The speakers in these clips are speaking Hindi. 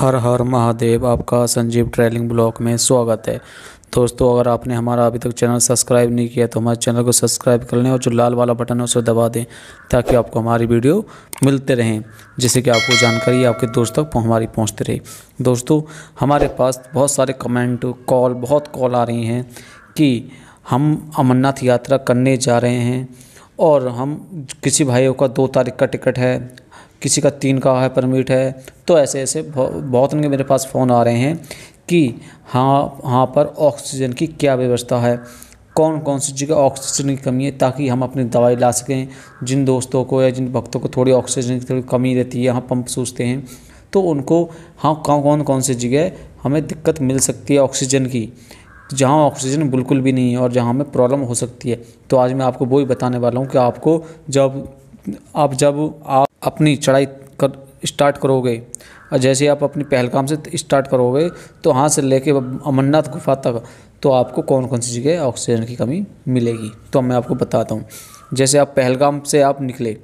हर हर महादेव आपका संजीव ट्रैवलिंग ब्लॉग में स्वागत है दोस्तों अगर आपने हमारा अभी तक चैनल सब्सक्राइब नहीं किया तो हमारे चैनल को सब्सक्राइब कर लें और जो लाल वाला बटन है उसे दबा दें ताकि आपको हमारी वीडियो मिलते रहें जिससे कि आपको जानकारी आपके दोस्त तक हमारी पहुँचते रहे दोस्तों हमारे पास बहुत सारे कमेंट कॉल बहुत कॉल आ रही हैं कि हम अमरनाथ यात्रा करने जा रहे हैं और हम किसी भाइयों का दो तारीख का टिकट है किसी का तीन का है परमिट है तो ऐसे ऐसे बहुत उनके मेरे पास फ़ोन आ रहे हैं कि हाँ वहाँ पर ऑक्सीजन की क्या व्यवस्था है कौन कौन सी जगह ऑक्सीजन की कमी है ताकि हम अपनी दवाई ला सकें जिन दोस्तों को या जिन भक्तों को थोड़ी ऑक्सीजन की थोड़ी कमी रहती है हम पंप सूझते हैं तो उनको हाँ कौन कौन कौन सी जगह हमें दिक्कत मिल सकती है ऑक्सीजन की जहाँ ऑक्सीजन बिल्कुल भी नहीं है और जहाँ हमें प्रॉब्लम हो सकती है तो आज मैं आपको वो ही बताने वाला हूँ कि आपको जब आप जब आप अपनी चढ़ाई कर स्टार्ट करोगे और जैसे आप अपनी पहलगाम से स्टार्ट करोगे तो वहाँ से लेके अमरनाथ गुफा तक तो आपको कौन कौन सी जगह ऑक्सीजन की कमी मिलेगी तो मैं आपको बताता हूँ जैसे आप पहलगाम से आप निकले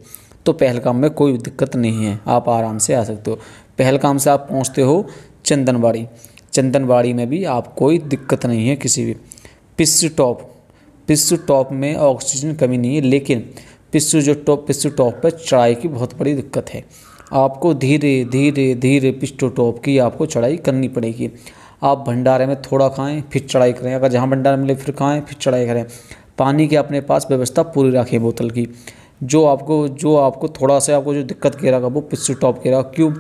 तो पहलगाम में कोई दिक्कत नहीं है आप आराम से आ सकते हो पहलगाम से आप पहुँचते हो चंदनबाड़ी चंदनबाड़ी में भी आप कोई दिक्कत नहीं है किसी भी पिस्स टॉप पिस्स टॉप में ऑक्सीजन कमी नहीं है लेकिन पिस्सू जो टॉप पिस्सू टॉप पर चढ़ाई की बहुत बड़ी दिक्कत है आपको धीरे धीरे धीरे पिस्टो टॉप की आपको चढ़ाई करनी पड़ेगी आप भंडारे में थोड़ा खाएं फिर चढ़ाई करें अगर जहाँ भंडारा मिले फिर खाएं फिर चढ़ाई करें पानी की अपने पास व्यवस्था पूरी रखें बोतल की जो आपको जो आपको थोड़ा सा आपको जो दिक्कत कह रहा वो पिस्टू टॉप कह रहा क्यों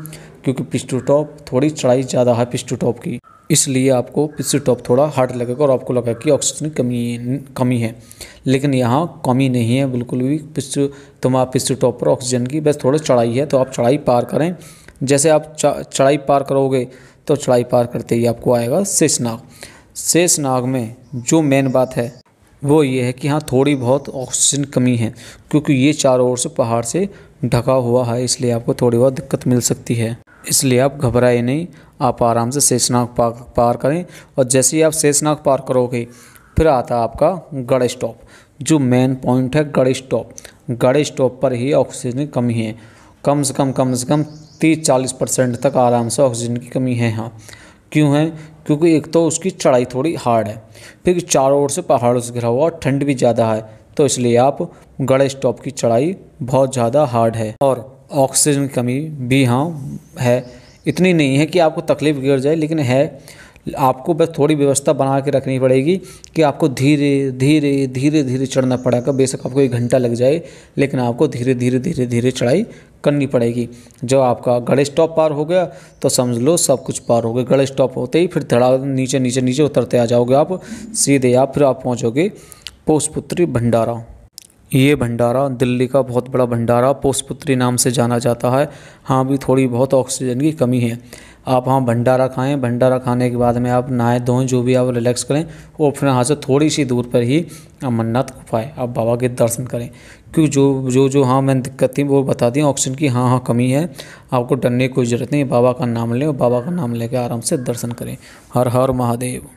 क्योंकि पिस्टू टॉप थोड़ी चढ़ाई ज़्यादा है पिस्टू टॉप की इसलिए आपको पिछले टॉप थोड़ा हार्ड लगेगा और आपको लगा कि ऑक्सीजन कमी कमी है लेकिन यहाँ कमी नहीं है बिल्कुल भी पिछ तुम्हारा पिछले टॉप पर ऑक्सीजन की बस थोड़ा चढ़ाई है तो आप चढ़ाई पार करें जैसे आप चढ़ाई पार करोगे तो चढ़ाई पार करते ही आपको आएगा शेषनाग शेषनाग में जो मेन बात है वो ये है कि हाँ थोड़ी बहुत ऑक्सीजन कमी है क्योंकि ये चारों ओर से पहाड़ से ढका हुआ है इसलिए आपको थोड़ी बहुत दिक्कत मिल सकती है इसलिए आप घबराए नहीं आप आराम से शेषनाग पार पार करें और जैसे ही आप शेषनाग पार करोगे फिर आता है आपका गढ़ स्टॉप जो मेन पॉइंट है गढ़ स्टॉप गढ़ स्टॉप पर ही ऑक्सीजन की कमी है कम से कम कम से कम तीस चालीस परसेंट तक आराम से ऑक्सीजन की कमी है यहाँ क्यों है क्योंकि एक तो उसकी चढ़ाई थोड़ी हार्ड है फिर चारों ओर से पहाड़ों से घिरा हुआ और ठंड भी ज़्यादा है तो इसलिए आप गढ़ स्टॉप की चढ़ाई बहुत ज़्यादा हार्ड है और ऑक्सीजन की कमी भी हाँ है इतनी नहीं है कि आपको तकलीफ गिर जाए लेकिन है आपको बस थोड़ी व्यवस्था बना के रखनी पड़ेगी कि आपको धीरे धीरे धीरे धीरे चढ़ना पड़ेगा बेशक आपको एक घंटा लग जाए लेकिन आपको धीरे धीरे धीरे धीरे चढ़ाई करनी पड़ेगी जब आपका गणेश टॉप पार हो गया तो समझ लो सब कुछ पार हो गया गणेश टॉप होते ही फिर धड़ा नीचे नीचे नीचे उतरते आ जाओगे आप सीधे आप फिर आप पहुँचोगे पोषपुत्री भंडारा ये भंडारा दिल्ली का बहुत बड़ा भंडारा पोषपुत्री नाम से जाना जाता है हाँ भी थोड़ी बहुत ऑक्सीजन की कमी है आप हाँ भंडारा खाएं भंडारा खाने के बाद में आप नहाएं धोएं जो भी आप रिलैक्स करें और फिर यहाँ से थोड़ी सी दूर पर ही अमरनाथ गुफाएँ आप बाबा के दर्शन करें क्योंकि जो जो जो हाँ मैंने दिक्कत थी वो बता दी ऑक्सीजन की हाँ हाँ कमी है आपको डरने की कोई ज़रूरत नहीं बाबा का नाम लें और बाबा का नाम लेकर आराम से दर्शन करें हर हर महादेव